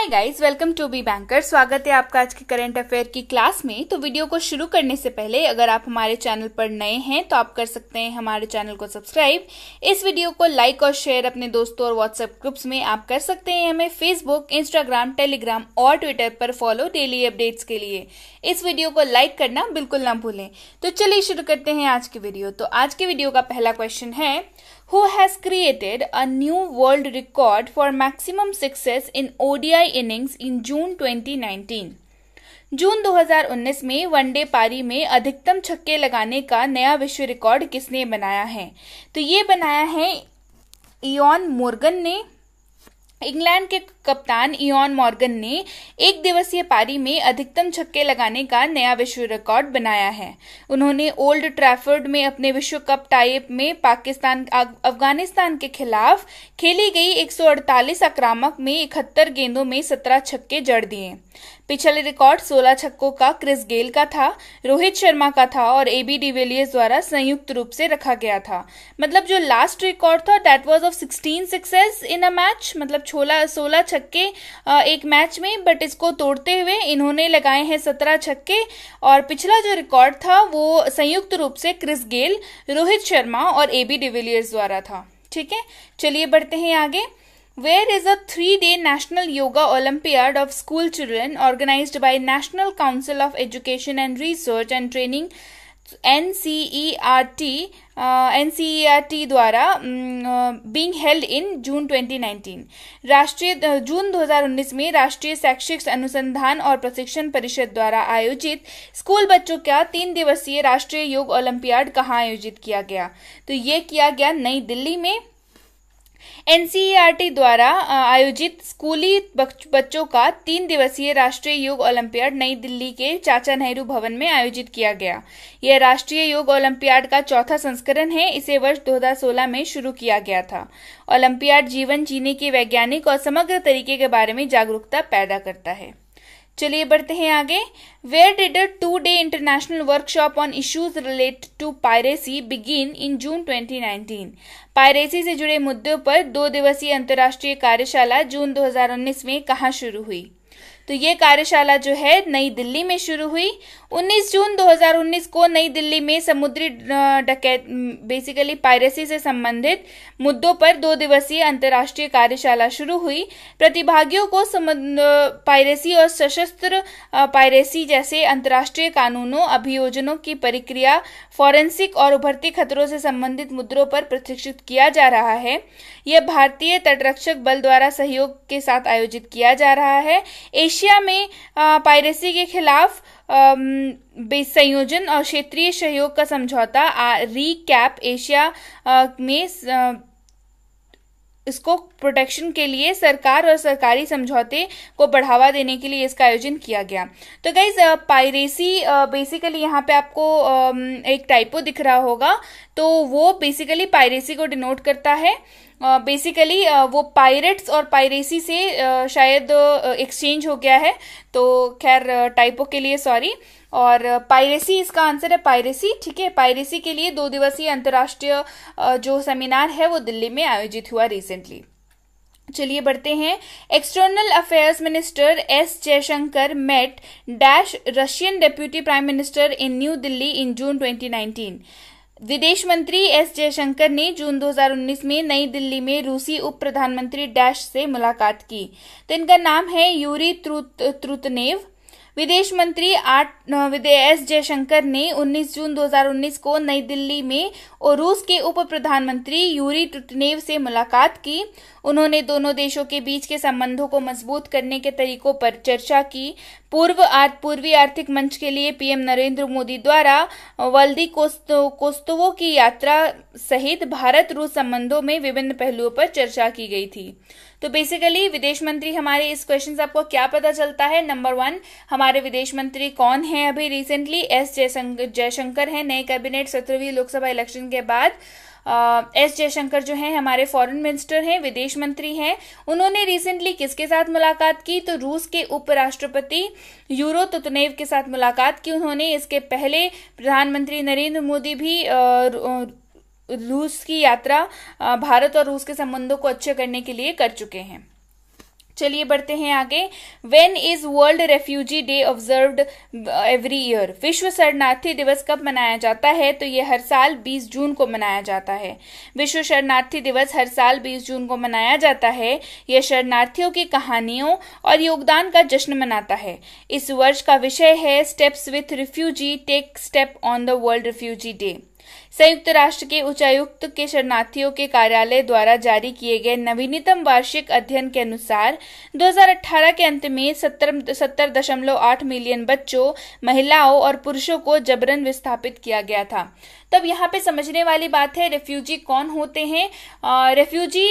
Hi guys welcome to be banker स्वागत है आपका आज के करंट अफेयर की क्लास में तो वीडियो को शुरू करने से पहले अगर आप हमारे चैनल पर नए हैं तो आप कर सकते हैं हमारे चैनल को सब्सक्राइब इस वीडियो को लाइक और शेयर अपने दोस्तों और व्हाट्सएप ग्रुप्स में आप कर सकते हैं हमें फेसबुक इंस्टाग्राम टेलीग्राम और ट्विटर पर फॉलो डेली अपडेट्स के लिए इस वीडियो को लाइक करना बिल्कुल ना भूलें तो चलिए शुरू करते हैं आज की वीडियो तो आज की वीडियो का पहला क्वेश्चन है who has created a new world record for maximum success in ODI innings in June 2019. जून 2019 में वनडे पारी में अधिकतम छक्के लगाने का नया विश्व रिकॉर्ड किसने बनाया है तो ये बनाया है इन मोर्गन ने इंग्लैंड के कप्तान इयान मॉर्गन ने एक दिवसीय पारी में अधिकतम छक्के लगाने का नया विश्व रिकॉर्ड बनाया है उन्होंने ओल्ड ट्रैफर्ड में अपने विश्व कप टाइप में पाकिस्तान अफगानिस्तान के खिलाफ खेली गई 148 आक्रामक में इकहत्तर गेंदों में 17 छक्के जड़ दिए पिछले रिकॉर्ड 16 छक्कों का क्रिस गेल का था रोहित शर्मा का था और एबी डिविलियर्स द्वारा संयुक्त रूप से रखा गया था मतलब जो लास्ट रिकॉर्ड था that was of 16 sixes in a match मतलब छोला सोलह छक्के एक मैच में बट इसको तोड़ते हुए इन्होंने लगाए हैं सत्रह छक्के और पिछला जो रिकॉर्ड था वो संयुक्त रूप से क्रिस गेल रोहित शर्मा और ए बी डिविलियर्स द्वारा था ठीक है चलिए बढ़ते हैं आगे where is a three day national yoga olympiad of school children organise by national council of education and research and training N C E R T N C E R T द्वारा being held in June 2019 राष्ट्रीय uh, जून 2019 में राष्ट्रीय शैक्षिक अनुसंधान और प्रशिक्षण परिषद द्वारा आयोजित स्कूल बच्चों का तीन दिवसीय राष्ट्रीय योग ओलंपियाड कहाँ आयोजित किया गया तो ये किया गया नई दिल्ली में एनसीईआरटी द्वारा आयोजित स्कूली बच्चों का तीन दिवसीय राष्ट्रीय योग ओलंपियाड नई दिल्ली के चाचा नेहरू भवन में आयोजित किया गया यह राष्ट्रीय योग ओलंपियाड का चौथा संस्करण है इसे वर्ष 2016 में शुरू किया गया था ओलंपियाड जीवन जीने के वैज्ञानिक और समग्र तरीके के बारे में जागरूकता पैदा करता है चलिए बढ़ते हैं आगे where did a two day international workshop on issues related to piracy begin in June 2019 piracy से जुड़े मुद्दों पर दो दिवसीय अंतर्राष्ट्रीय कार्यशाला जून 2019 में कहां शुरू हुई तो ये कार्यशाला जो है नई दिल्ली में शुरू हुई 19 जून 2019 को नई दिल्ली में समुद्री डकैत बेसिकली पायरेसी से संबंधित मुद्दों पर दो दिवसीय अंतर्राष्ट्रीय कार्यशाला शुरू हुई प्रतिभागियों को पायरेसी और सशस्त्र पायरेसी जैसे अंतर्राष्ट्रीय कानूनों अभियोजनों की प्रक्रिया फॉरेंसिक और उभरती खतरों से संबंधित मुद्दों पर प्रशिक्षित किया जा रहा है यह भारतीय तटरक्षक बल द्वारा सहयोग के साथ आयोजित किया जा रहा है एशिया एशिया में पायरेसी के खिलाफ संयोजन और क्षेत्रीय सहयोग का समझौता री कैप एशिया में इसको प्रोटेक्शन के लिए सरकार और सरकारी समझौते को बढ़ावा देने के लिए इसका आयोजन किया गया तो गाइज पायरेसी बेसिकली यहाँ पे आपको एक टाइपो दिख रहा होगा तो वो बेसिकली पायरेसी को डिनोट करता है बेसिकली वो पायरेट्स और पायरेसी से शायद एक्सचेंज हो गया है तो खैर टाइपो के लिए सॉरी और पायरेसी इसका आंसर है पायरेसी ठीक है पायरेसी के लिए दो दिवसीय अंतर्राष्ट्रीय जो सेमिनार है वो दिल्ली में आयोजित हुआ रिसेंटली चलिए बढ़ते हैं external affairs minister S Jaishankar met dash Russian deputy prime minister in new Delhi in June 2019 विदेश मंत्री एस जयशंकर ने जून 2019 में नई दिल्ली में रूसी उप प्रधानमंत्री डैश से मुलाकात की तो इनका नाम है यूरी त्रुत त्रुतनेव विदेश मंत्री एस जयशंकर ने 19 जून 2019 को नई दिल्ली में और रूस के उप प्रधानमंत्री यूरी टुटनेव से मुलाकात की उन्होंने दोनों देशों के बीच के संबंधों को मजबूत करने के तरीकों पर चर्चा की पूर्व आज पूर्वी आर्थिक मंच के लिए पीएम नरेंद्र मोदी द्वारा वल्दी कोस्तोवो की यात्रा सहित भारत रूस संबंधों में विभिन्न पहलुओं पर चर्चा की गई थी तो बेसिकली विदेश मंत्री हमारे इस क्वेश्चन से आपको क्या पता चलता है नंबर वन हमारे विदेश मंत्री कौन है अभी रिसेंटली एस जयशंकर हैं नए कैबिनेट सत्रहवीं लोकसभा इलेक्शन के बाद एस जयशंकर जो हैं हमारे फॉरेन मिनिस्टर हैं विदेश मंत्री हैं उन्होंने रिसेंटली किसके साथ मुलाकात की तो रूस के उपराष्ट्रपति यूरो तुतनेव के साथ मुलाकात की उन्होंने इसके पहले प्रधानमंत्री नरेंद्र मोदी भी रूस की यात्रा भारत और रूस के संबंधों को अच्छे करने के लिए कर चुके हैं चलिए बढ़ते हैं आगे when is world refugee day observe every year विश्व शरणार्थी दिवस कब मनाया जाता है तो ये हर साल 20 जून को मनाया जाता है विश्व शरणार्थी दिवस हर साल 20 जून को मनाया जाता है यह शरणार्थियों की कहानियों और योगदान का जश्न मनाता है इस वर्ष का विषय है steps with refugee take step on the world refugee day संयुक्त राष्ट्र के उच्चायुक्त के शरणार्थियों के कार्यालय द्वारा जारी किए गए नवीनतम वार्षिक अध्ययन के अनुसार 2018 के अंत में सत्तर दशमलव आठ मिलियन बच्चों महिलाओं और पुरुषों को जबरन विस्थापित किया गया था तब यहाँ पे समझने वाली बात है रेफ्यूजी कौन होते हैं रेफ्यूजी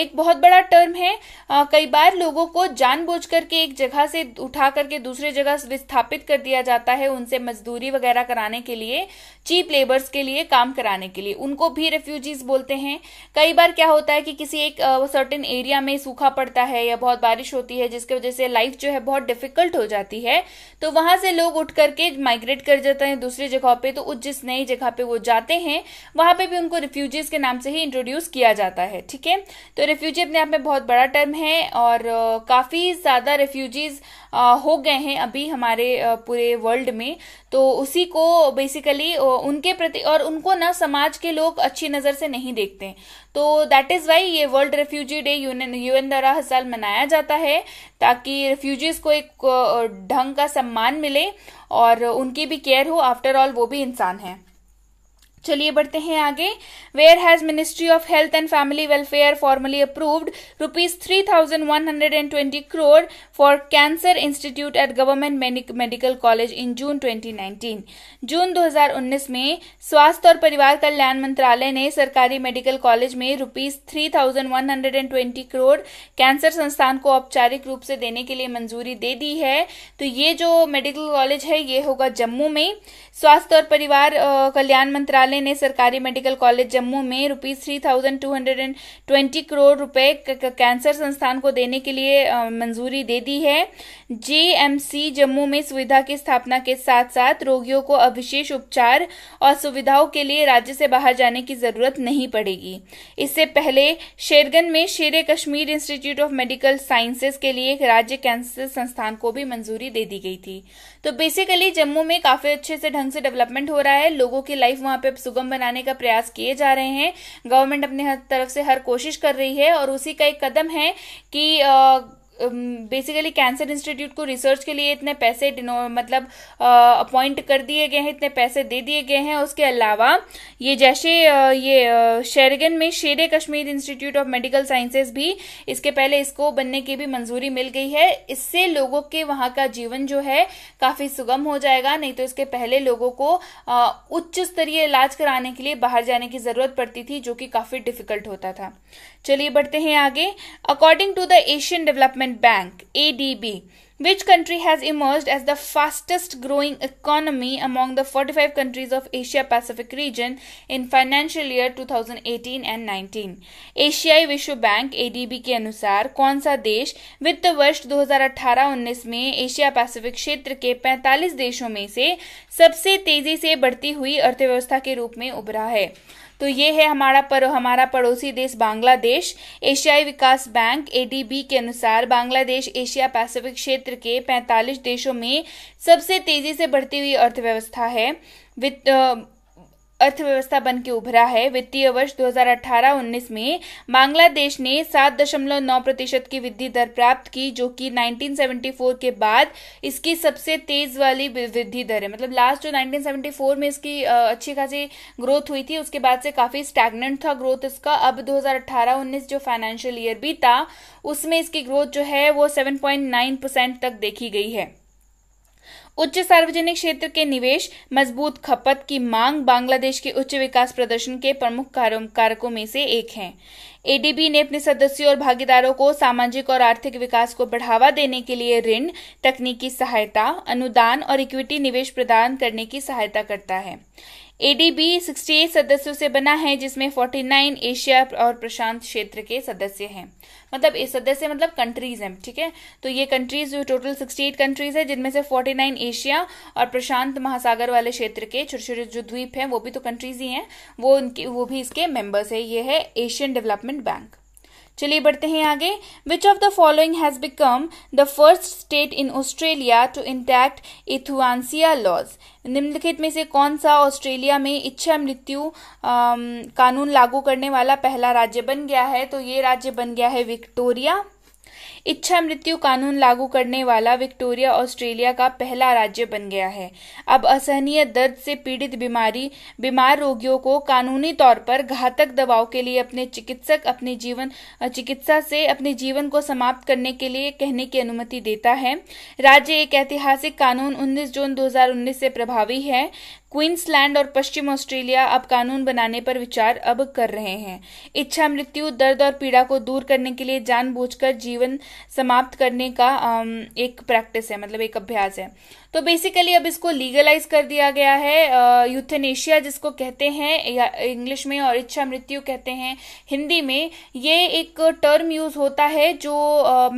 एक बहुत बड़ा टर्म है आ, कई बार लोगों को जानबूझ करके एक जगह से उठा करके दूसरे जगह विस्थापित कर दिया जाता है उनसे मजदूरी वगैरह कराने के लिए चीप लेबर्स के लिए काम कराने के लिए उनको भी रेफ्यूजीज बोलते हैं कई बार क्या होता है कि किसी एक सर्टेन एरिया में सूखा पड़ता है या बहुत बारिश होती है जिसकी वजह से लाइफ जो है बहुत डिफिकल्ट हो जाती है तो वहां से लोग उठ करके माइग्रेट कर जाते हैं दूसरी जगह पे तो उस जिस नई जगह पे वो जाते हैं वहां पे भी उनको रिफ्यूजीज के नाम से ही इंट्रोड्यूस किया जाता है ठीक है तो रिफ्यूजी अपने आप में बहुत बड़ा टर्म है और काफी ज्यादा रिफ्यूजीज हो गए हैं अभी हमारे पूरे वर्ल्ड में तो उसी को बेसिकली उनके प्रति और उनको उनको ना समाज के लोग अच्छी नज़र से नहीं देखते तो दैट इज़ वाई ये वर्ल्ड रेफ्यूजी डे यूएन द्वारा हर साल मनाया जाता है ताकि रेफ्यूजीज़ को एक ढंग का सम्मान मिले और उनकी भी केयर हो आफ्टर ऑल वो भी इंसान है चलिए बढ़ते हैं आगे where has ministry of health and family welfare formally approved rupees three thousand one hundred and twenty crore for cancer institute at government medical college in June 2019 जून 2019 में स्वास्थ्य और परिवार कल्याण मंत्रालय ने सरकारी मेडिकल कॉलेज में rupees three thousand one hundred and twenty crore cancer संस्थान को औपचारिक रूप से देने के लिए मंजूरी दे दी है तो ये जो मेडिकल कॉलेज है ये होगा जम्मू में स्वास्थ्य और परिवार कल्याण मंत्रालय मंत्रालय ने सरकारी मेडिकल कॉलेज जम्मू में rupees three thousand two hundred and twenty crore रूपए कैंसर संस्थान को देने के लिए मंजूरी दे दी है जेएमसी जम्मू में सुविधा की स्थापना के साथ साथ रोगियों को अभिशेष उपचार और सुविधाओं के लिए राज्य से बाहर जाने की जरूरत नहीं पड़ेगी इससे पहले शेरगन में Sher Kashmir institute of medical sciences के लिए एक राज्य कैंसर संस्थान को भी मंजूरी दे दी गई थी तो बेसिकली जम्मू में काफी अच्छे से ढंग से डेवलपमेंट हो रहा है लोगों की लाइफ वहां पे सुगम बनाने का प्रयास किए जा रहे हैं गवर्नमेंट अपने हर तरफ से हर कोशिश कर रही है और उसी का एक कदम है कि आ, बेसिकली कैंसर इंस्टीट्यूट को रिसर्च के लिए इतने पैसे मतलब अपॉइंट uh, कर दिए गए हैं इतने पैसे दे दिए गए हैं उसके अलावा ये जैसे uh, ये शेरगन uh, में Sher Kashmir institute of medical sciences भी इसके पहले इसको बनने की भी मंजूरी मिल गई है इससे लोगों के वहां का जीवन जो है काफी सुगम हो जाएगा नहीं तो इसके पहले लोगों को उच्च स्तरीय इलाज कराने के लिए बाहर जाने की जरूरत पड़ती थी जो कि काफी डिफिकल्ट होता था चलिए बढ़ते हैं आगे according to the Asian development Development Bank ADB which country has emerged as the fastest growing economy among the 45 countries of Asia Pacific region in financial year 2018 and 19 एशियाई विश्व बैंक एडीबी के अनुसार कौन सा देश वित्त वर्ष 2018-19 में एशिया पैसिफिक क्षेत्र के 45 देशों में से सबसे तेजी से बढ़ती हुई अर्थव्यवस्था के रूप में उभरा है तो ये है हमारा पर हमारा पड़ोसी देश बांग्लादेश एशियाई विकास बैंक एडीबी के अनुसार बांग्लादेश एशिया पैसिफिक क्षेत्र के 45 देशों में सबसे तेजी से बढ़ती हुई अर्थव्यवस्था है वित्त अर्थव्यवस्था बन के उभरा है वित्तीय वर्ष 2018-19 में बांग्लादेश ने 7.9 प्रतिशत की वृद्धि दर प्राप्त की जो कि 1974 के बाद इसकी सबसे तेज वाली वृद्धि दर है मतलब लास्ट जो 1974 में इसकी अच्छी खासी ग्रोथ हुई थी उसके बाद से काफी स्टैगनेंट था ग्रोथ इसका अब 2018-19 जो फाइनेंशियल ईयर भी था उसमें इसकी ग्रोथ जो है वो सेवन परसेंट तक देखी गई है उच्च सार्वजनिक क्षेत्र के निवेश मजबूत खपत की मांग बांग्लादेश के उच्च विकास प्रदर्शन के प्रमुख कारकों में से एक है एडीबी ने अपने सदस्यों और भागीदारों को सामाजिक और आर्थिक विकास को बढ़ावा देने के लिए ऋण तकनीकी सहायता अनुदान और इक्विटी निवेश प्रदान करने की सहायता करता है एडीबी 68 सदस्यों से बना है जिसमें 49 एशिया और प्रशांत क्षेत्र के सदस्य हैं मतलब इस सदस्य मतलब कंट्रीज हैं ठीक है तो ये कंट्रीज जो टोटल 68 कंट्रीज है जिनमें से 49 एशिया और प्रशांत महासागर वाले क्षेत्र के छोटे छोटे जो द्वीप हैं वो भी तो कंट्रीज ही हैं वो उनके वो भी इसके मेंबर्स है ये है एशियन डेवलपमेंट बैंक चलिए बढ़ते हैं आगे which of the following has become the first state in Australia to enact euthanasia laws निम्नलिखित में से कौन सा ऑस्ट्रेलिया में इच्छा मृत्यु कानून लागू करने वाला पहला राज्य बन गया है तो ये राज्य बन गया है विक्टोरिया इच्छा मृत्यु कानून लागू करने वाला विक्टोरिया ऑस्ट्रेलिया का पहला राज्य बन गया है अब असहनीय दर्द से पीड़ित बीमारी बीमार रोगियों को कानूनी तौर पर घातक दवाओं के लिए अपने चिकित्सक अपने जीवन चिकित्सा से अपने जीवन को समाप्त करने के लिए कहने की अनुमति देता है राज्य एक ऐतिहासिक कानून 19 जून 2019 से प्रभावी है क्वींसलैंड और पश्चिम ऑस्ट्रेलिया अब कानून बनाने पर विचार अब कर रहे हैं इच्छा मृत्यु दर्द और पीड़ा को दूर करने के लिए जानबूझकर जीवन समाप्त करने का एक प्रैक्टिस है मतलब एक अभ्यास है तो बेसिकली अब इसको लीगलाइज कर दिया गया है यूथेनेशिया जिसको कहते हैं या इंग्लिश में और इच्छा मृत्यु कहते हैं हिंदी में ये एक टर्म यूज होता है जो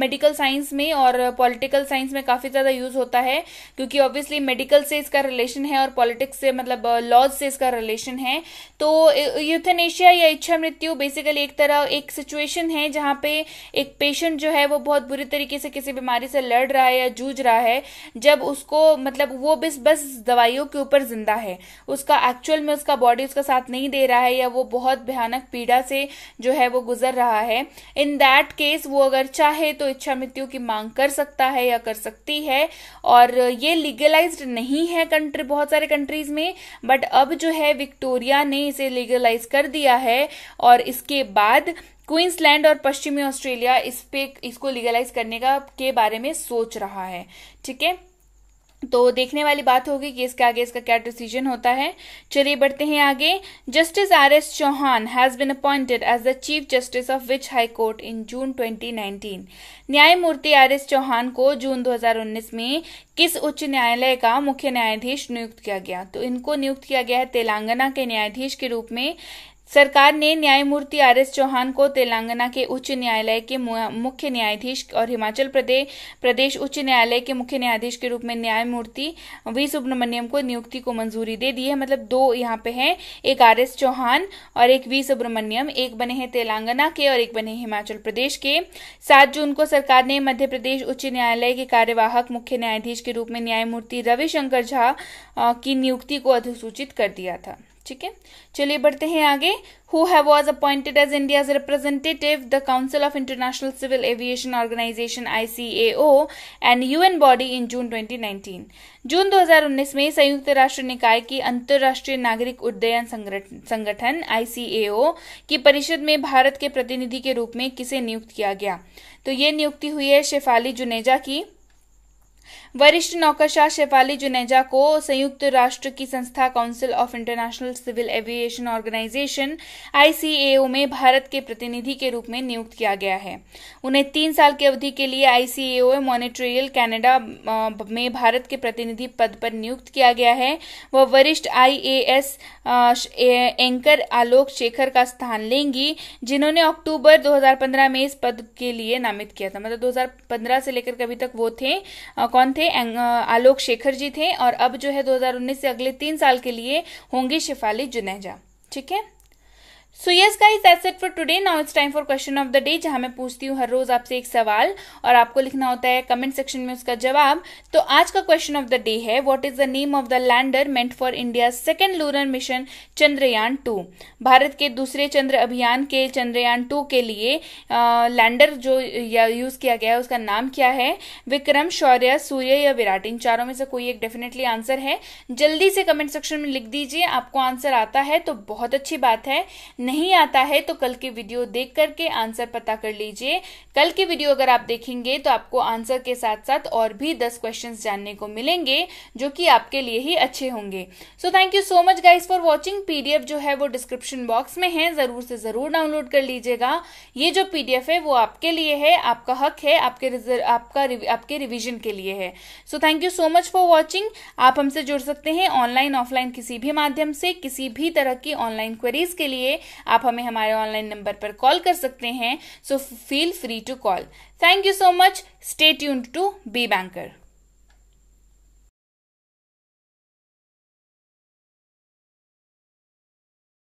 मेडिकल साइंस में और पॉलिटिकल साइंस में काफ़ी ज़्यादा यूज होता है क्योंकि ऑब्वियसली मेडिकल से इसका रिलेशन है और पॉलिटिक्स से मतलब लॉज से इसका रिलेशन है तो यूथनेशिया या इच्छा मृत्यु बेसिकली एक तरह एक सिचुएशन है जहां पे एक पेशेंट जो है वो बहुत बुरी तरीके से किसी बीमारी से लड़ रहा है या जूझ रहा है जब उसको मतलब वो बस बस दवाइयों के ऊपर जिंदा है उसका एक्चुअल में उसका बॉडी उसका साथ नहीं दे रहा है या वो बहुत भयानक पीड़ा से जो है वो गुजर रहा है इन दैट केस वो अगर चाहे तो इच्छा मृत्यु की मांग कर सकता है या कर सकती है और ये लीगलाइज नहीं है कंट्री बहुत सारे कंट्रीज 1970s में बट अब जो है विक्टोरिया ने इसे लीगलाइज कर दिया है और इसके बाद क्वींसलैंड और पश्चिमी ऑस्ट्रेलिया इस पे इसको लीगलाइज करने का के बारे में सोच रहा है ठीक है तो देखने वाली बात होगी कि इसके आगे इसका क्या डिसीजन होता है चलिए बढ़ते हैं आगे justice R S Chauhan has been appointed as the chief justice of which high court in June 2019 न्यायमूर्ति आर एस चौहान को जून 2019 में किस उच्च न्यायालय का मुख्य न्यायाधीश नियुक्त किया गया तो इनको नियुक्त किया गया है तेलंगाना के न्यायाधीश के रूप में सरकार ने न्यायमूर्ति आर एस चौहान को तेलंगाना के उच्च न्यायालय के मुख्य न्यायाधीश और हिमाचल प्रदेश प्रदेश उच्च न्यायालय के मुख्य न्यायाधीश के रूप में न्यायमूर्ति वी सुब्रमण्यम को नियुक्ति को मंजूरी दे दी है मतलब दो यहाँ पे हैं एक आर एस चौहान और एक वी सुब्रमण्यम एक बने हैं तेलंगाना के और एक बने हिमाचल प्रदेश के सात जून को सरकार ने मध्य प्रदेश उच्च न्यायालय के कार्यवाहक मुख्य न्यायाधीश के रूप में न्यायमूर्ति रविशंकर झा की नियुक्ति को अधिसूचित कर दिया था ठीक है चलिए बढ़ते हैं आगे who have was appointed as India representative the council of international civil aviation organisation ICAO and UN body in June 2019 जून 2019 में संयुक्त राष्ट्र निकाय की अंतर्राष्ट्रीय नागरिक उड्डयन संगठन आईसीएओ की परिषद में भारत के प्रतिनिधि के रूप में किसे नियुक्त किया गया तो ये नियुक्ति हुई है शेफाली जुनेजा की वरिष्ठ नौकरशाह शेफाली जुनेजा को संयुक्त राष्ट्र की संस्था council of international civil aviation organisation ICAO में भारत के प्रतिनिधि के रूप में नियुक्त किया गया है उन्हें तीन साल की अवधि के लिए आईसीएओ मॉनिट्रियल कनाडा में भारत के प्रतिनिधि पद पर नियुक्त किया गया है वह वरिष्ठ आईएएस एंकर आलोक शेखर का स्थान लेंगी जिन्होंने अक्टूबर 2015 में इस पद के लिए नामित किया था मतलब 2015 से लेकर अभी तक वो थे कौन थे आलोक शेखर जी थे और अब जो है 2019 से अगले तीन साल के लिए होंगी शिफाली जुनेजा ठीक है so yes guys that's it for today now it's time for question of the day जहां मैं पूछती हूँ हर रोज आपसे एक सवाल और आपको लिखना होता है कमेंट सेक्शन में उसका जवाब तो आज का क्वेश्चन ऑफ द डे है what is the name of the lander meant for India second lunar mission Chandrayaan two भारत के दूसरे चंद्र अभियान के चंद्रयान टू के लिए लैंडर जो यूज किया गया है उसका नाम क्या है विक्रम शौर्य सूर्य या विराट इन चारों में से कोई एक डेफिनेटली आंसर है जल्दी से कमेंट सेक्शन में लिख दीजिए आपको आंसर आता है तो बहुत अच्छी बात है नहीं आता है तो कल की वीडियो देख करके आंसर पता कर लीजिए कल की वीडियो अगर आप देखेंगे तो आपको आंसर के साथ साथ और भी दस क्वेश्चन जानने को मिलेंगे जो कि आपके लिए ही अच्छे होंगे so thank you so much guys for watching PDF जो है वो डिस्क्रिप्शन बॉक्स में है जरूर से जरूर डाउनलोड कर लीजिएगा ये जो पीडीएफ है वो आपके लिए है आपका हक है आपके आपका आपके रिविजन के लिए है so thank you so much for watching आप हमसे जुड़ सकते हैं ऑनलाइन ऑफलाइन किसी भी माध्यम से किसी भी तरह की ऑनलाइन क्वेरीज के लिए आप हमें हमारे ऑनलाइन नंबर पर कॉल कर सकते हैं so feel free to call thank you so much stay tuned to be banker